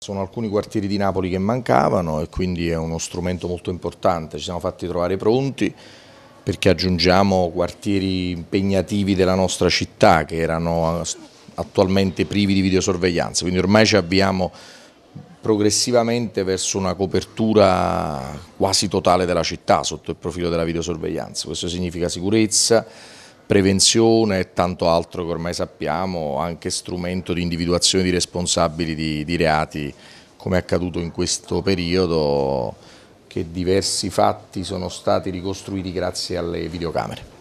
Sono alcuni quartieri di Napoli che mancavano e quindi è uno strumento molto importante, ci siamo fatti trovare pronti perché aggiungiamo quartieri impegnativi della nostra città che erano attualmente privi di videosorveglianza, quindi ormai ci avviamo progressivamente verso una copertura quasi totale della città sotto il profilo della videosorveglianza, questo significa sicurezza, prevenzione e tanto altro che ormai sappiamo, anche strumento di individuazione di responsabili di, di reati, come è accaduto in questo periodo che diversi fatti sono stati ricostruiti grazie alle videocamere.